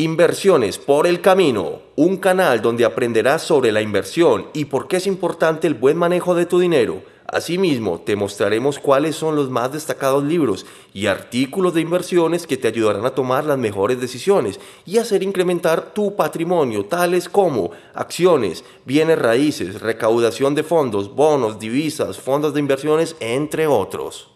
Inversiones por el Camino, un canal donde aprenderás sobre la inversión y por qué es importante el buen manejo de tu dinero. Asimismo, te mostraremos cuáles son los más destacados libros y artículos de inversiones que te ayudarán a tomar las mejores decisiones y hacer incrementar tu patrimonio, tales como acciones, bienes raíces, recaudación de fondos, bonos, divisas, fondos de inversiones, entre otros.